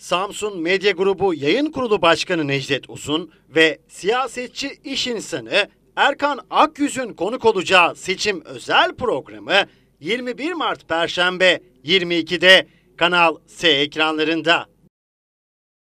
Samsun Medya Grubu Yayın Kurulu Başkanı Necdet Uzun ve siyasetçi iş insanı Erkan Akyüz'ün konuk olacağı seçim özel programı 21 Mart Perşembe 22'de Kanal S ekranlarında.